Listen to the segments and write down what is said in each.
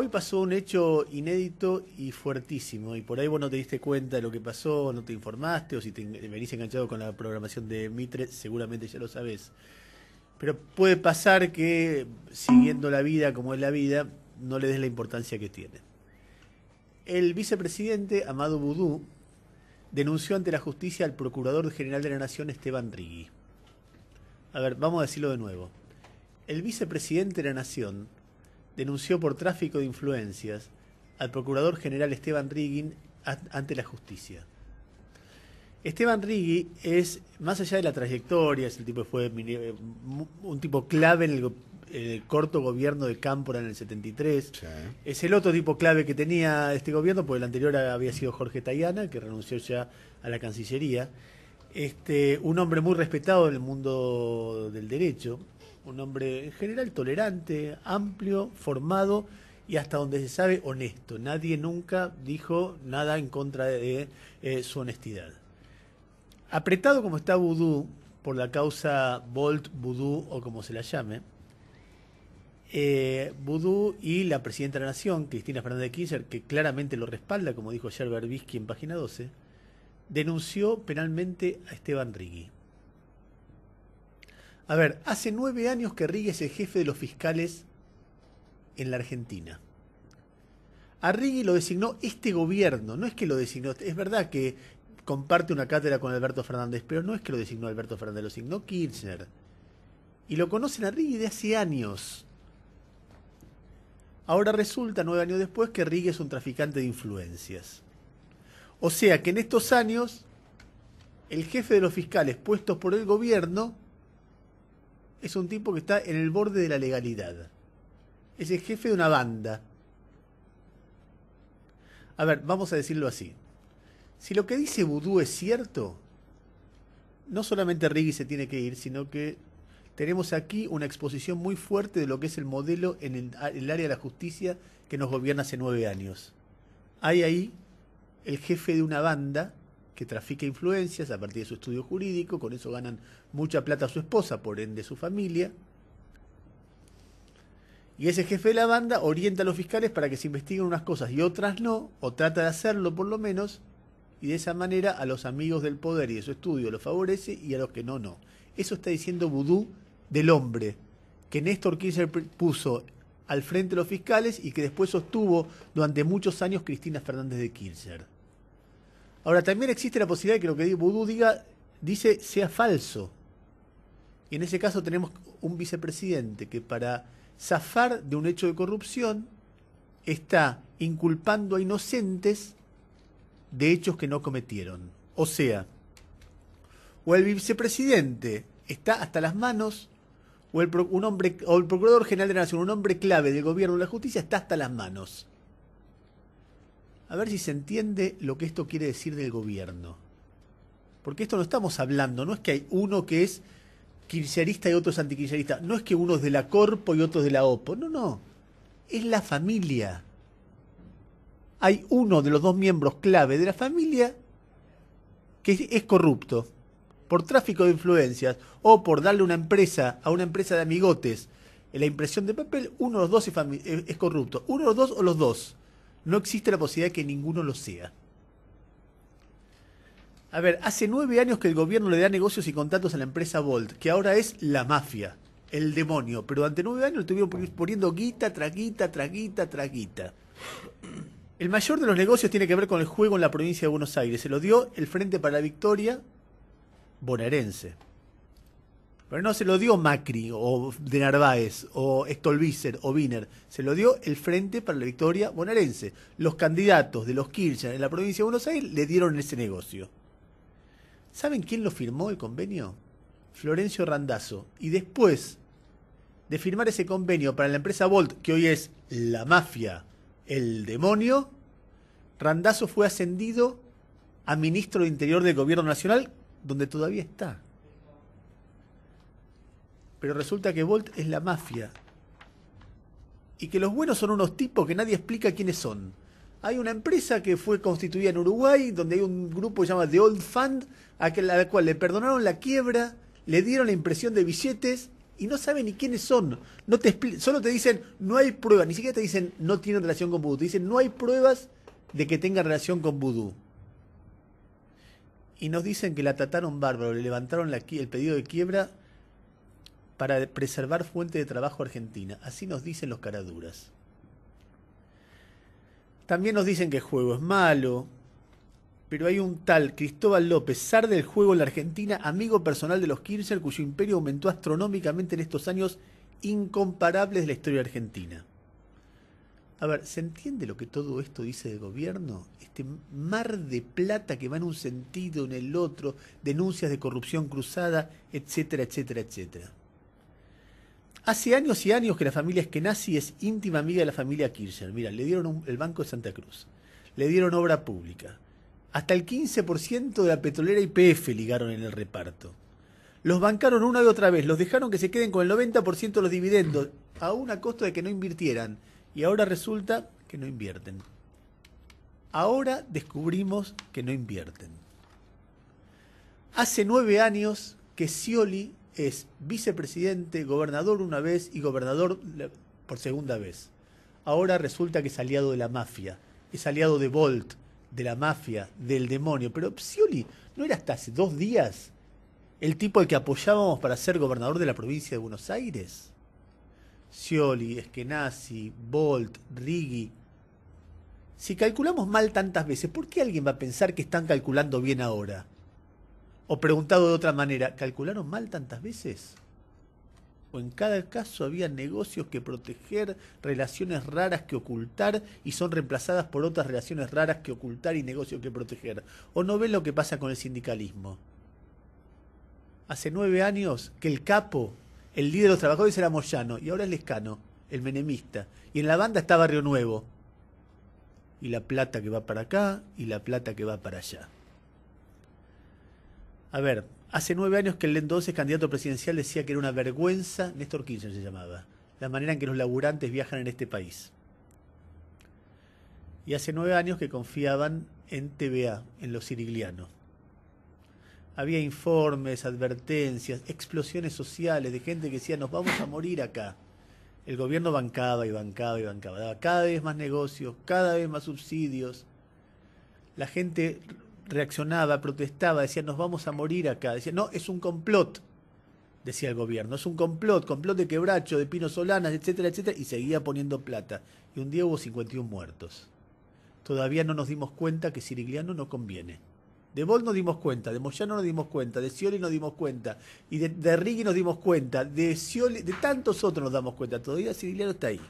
Hoy pasó un hecho inédito y fuertísimo, y por ahí vos no te diste cuenta de lo que pasó, no te informaste, o si te venís enganchado con la programación de Mitre, seguramente ya lo sabés. Pero puede pasar que, siguiendo la vida como es la vida, no le des la importancia que tiene. El vicepresidente Amado Boudou denunció ante la justicia al procurador general de la Nación, Esteban Rigui. A ver, vamos a decirlo de nuevo. El vicepresidente de la Nación denunció por tráfico de influencias al procurador general Esteban Riggin ante la justicia. Esteban Riggi es, más allá de la trayectoria, es tipo fue eh, un tipo clave en el, corto gobierno de Cámpora en el 73. Es el otro tipo clave que tenía este gobierno, porque el anterior había sido Jorge Tayana, que renunció ya a la Cancillería. Este, un hombre muy respetado en el mundo del derecho, un hombre en general tolerante, amplio, formado y hasta donde se sabe honesto. Nadie nunca dijo nada en contra de eh, su honestidad. Apretado como está Vudú por la causa Bolt, Vudú o como se la llame, eh, Vudú y la presidenta de la Nación, Cristina Fernández de Kirchner, que claramente lo respalda, como dijo ayer Berbisky en página 12, denunció penalmente a Esteban Rigui. A ver, hace nueve años que Riggi es el jefe de los fiscales en la Argentina. A lo designó este gobierno, no es que lo designó, es verdad que comparte una cátedra con Alberto Fernández, pero no es que lo designó Alberto Fernández, lo designó Kirchner. Y lo conocen a Rigui de hace años. Ahora resulta, nueve años después, que Riggi es un traficante de influencias. O sea que en estos años, el jefe de los fiscales puestos por el gobierno es un tipo que está en el borde de la legalidad. Es el jefe de una banda. A ver, vamos a decirlo así. Si lo que dice Vudú es cierto, no solamente Riggi se tiene que ir, sino que tenemos aquí una exposición muy fuerte de lo que es el modelo en el área de la justicia que nos gobierna hace nueve años. Hay ahí el jefe de una banda que trafica influencias a partir de su estudio jurídico, con eso ganan mucha plata a su esposa, por ende su familia. Y ese jefe de la banda orienta a los fiscales para que se investiguen unas cosas y otras no, o trata de hacerlo por lo menos, y de esa manera a los amigos del poder y de su estudio lo favorece y a los que no, no. Eso está diciendo vudú del hombre, que Néstor Kirchner puso al frente de los fiscales y que después sostuvo durante muchos años Cristina Fernández de Kirchner. Ahora, también existe la posibilidad de que lo que Vudú diga, dice, sea falso. Y en ese caso tenemos un vicepresidente que para zafar de un hecho de corrupción está inculpando a inocentes de hechos que no cometieron. O sea, o el vicepresidente está hasta las manos, o el, un hombre, o el procurador general de la nación, un hombre clave del gobierno de la justicia, está hasta las manos a ver si se entiende lo que esto quiere decir del gobierno. Porque esto no estamos hablando, no es que hay uno que es kirchnerista y otro es antikirchnerista, no es que uno es de la Corpo y otro es de la Opo, no, no, es la familia. Hay uno de los dos miembros clave de la familia que es, corrupto por tráfico de influencias o por darle una empresa a una empresa de amigotes en la impresión de papel, uno de los dos es, es corrupto. Uno de los dos o los dos. No existe la posibilidad de que ninguno lo sea. A ver, hace nueve años que el gobierno le da negocios y contratos a la empresa Volt, que ahora es la mafia, el demonio, pero durante nueve años le estuvieron poniendo guita, traguita, traguita, traguita. El mayor de los negocios tiene que ver con el juego en la provincia de Buenos Aires. Se lo dio el Frente para la Victoria bonaerense. Pero no se lo dio Macri o de Narváez o Stolbizer o Wiener, se lo dio el Frente para la Victoria bonaerense. Los candidatos de los Kirchner en la provincia de Buenos Aires le dieron ese negocio. ¿Saben quién lo firmó el convenio? Florencio Randazzo. Y después de firmar ese convenio para la empresa Volt, que hoy es la mafia, el demonio, Randazzo fue ascendido a ministro de Interior del Gobierno Nacional, donde todavía está pero resulta que Volt es la mafia. Y que los buenos son unos tipos que nadie explica quiénes son. Hay una empresa que fue constituida en Uruguay, donde hay un grupo que se llama The Old Fund, a la cual le perdonaron la quiebra, le dieron la impresión de billetes y no saben ni quiénes son. No te solo te dicen, no hay pruebas, ni siquiera te dicen, no tienen relación con vudú. Te dicen, no hay pruebas de que tenga relación con vudú. Y nos dicen que la trataron bárbaro, le levantaron el pedido de quiebra para preservar fuente de trabajo argentina. Así nos dicen los caraduras. También nos dicen que el juego es malo, pero hay un tal Cristóbal López, zar del juego en la Argentina, amigo personal de los Kirchner, cuyo imperio aumentó astronómicamente en estos años incomparables de la historia argentina. A ver, ¿se entiende lo que todo esto dice del gobierno? Este mar de plata que va en un sentido, en el otro, denuncias de corrupción cruzada, etcétera, etcétera, etcétera. Hace años y años que la familia Eskenazi es íntima amiga de la familia Kirchner. Mira, le dieron el Banco de Santa Cruz, le dieron obra pública. Hasta el 15% de la petrolera IPF ligaron en el reparto. Los bancaron una y otra vez, los dejaron que se queden con el 90% de los dividendos, aún a costa de que no invirtieran. Y ahora resulta que no invierten. Ahora descubrimos que no invierten. Hace nueve años que Scioli es vicepresidente, gobernador una vez y gobernador por segunda vez. Ahora resulta que es aliado de la mafia, es aliado de Bolt, de la mafia, del demonio. Pero sioli ¿no era hasta hace dos días el tipo al que apoyábamos para ser gobernador de la provincia de Buenos Aires? Scioli, Eskenazi, Bolt, Riggi. Si calculamos mal tantas veces, ¿por qué alguien va a pensar que están calculando bien ahora? O preguntado de otra manera, ¿calcularon mal tantas veces? ¿O en cada caso había negocios que proteger, relaciones raras que ocultar y son reemplazadas por otras relaciones raras que ocultar y negocios que proteger? ¿O no ven lo que pasa con el sindicalismo? Hace nueve años que el capo, el líder de los trabajadores era Moyano y ahora es Lescano, el menemista. Y en la banda está Barrio Nuevo. Y la plata que va para acá y la plata que va para allá. A ver, hace nueve años que el entonces candidato presidencial decía que era una vergüenza, Néstor Kirchner se llamaba, la manera en que los laburantes viajan en este país. Y hace nueve años que confiaban en TVA, en los siriglianos. Había informes, advertencias, explosiones sociales de gente que decía nos vamos a morir acá. El gobierno bancaba y bancaba y bancaba, daba cada vez más negocios, cada vez más subsidios. La gente reaccionaba, protestaba, decía, nos vamos a morir acá. Decía, no, es un complot, decía el gobierno, es un complot, complot de quebracho, de Pino Solanas, etcétera, etcétera, y seguía poniendo plata. Y un día hubo 51 muertos. Todavía no nos dimos cuenta que Sirigliano no conviene. De Bol nos dimos cuenta, de Moyano nos dimos cuenta, de Scioli nos dimos cuenta, y de, de nos dimos cuenta, de Scioli, de tantos otros nos damos cuenta. Todavía Sirigliano está ahí.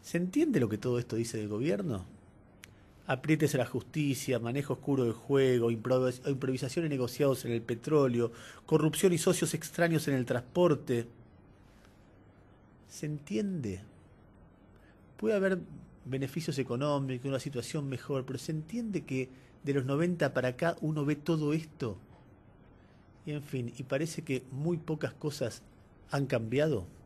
¿Se entiende lo que todo esto dice del gobierno? aprietes a la justicia, manejo oscuro del juego, improvisaciones negociadas negociados en el petróleo, corrupción y socios extraños en el transporte. ¿Se entiende? Puede haber beneficios económicos, una situación mejor, pero se entiende que de los 90 para acá uno ve todo esto. Y en fin, y parece que muy pocas cosas han cambiado.